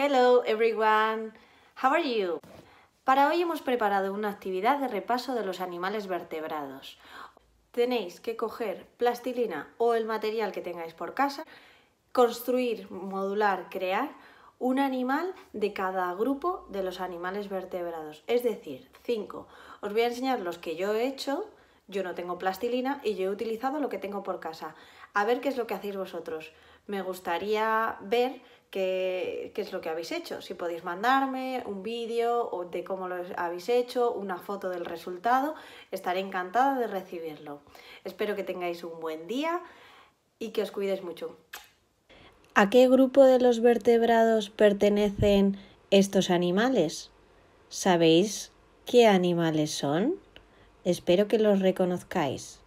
Hello everyone, how are you? Para hoy hemos preparado una actividad de repaso de los animales vertebrados. Tenéis que coger plastilina o el material que tengáis por casa, construir, modular, crear un animal de cada grupo de los animales vertebrados, es decir, cinco. Os voy a enseñar los que yo he hecho yo no tengo plastilina y yo he utilizado lo que tengo por casa. A ver qué es lo que hacéis vosotros. Me gustaría ver qué, es lo que habéis hecho. Si podéis mandarme un vídeo de cómo lo habéis hecho, una foto del resultado, estaré encantada de recibirlo. Espero que tengáis un buen día y que os cuidéis mucho. ¿A qué grupo de los vertebrados pertenecen estos animales? ¿Sabéis qué animales son? Espero que los reconozcáis.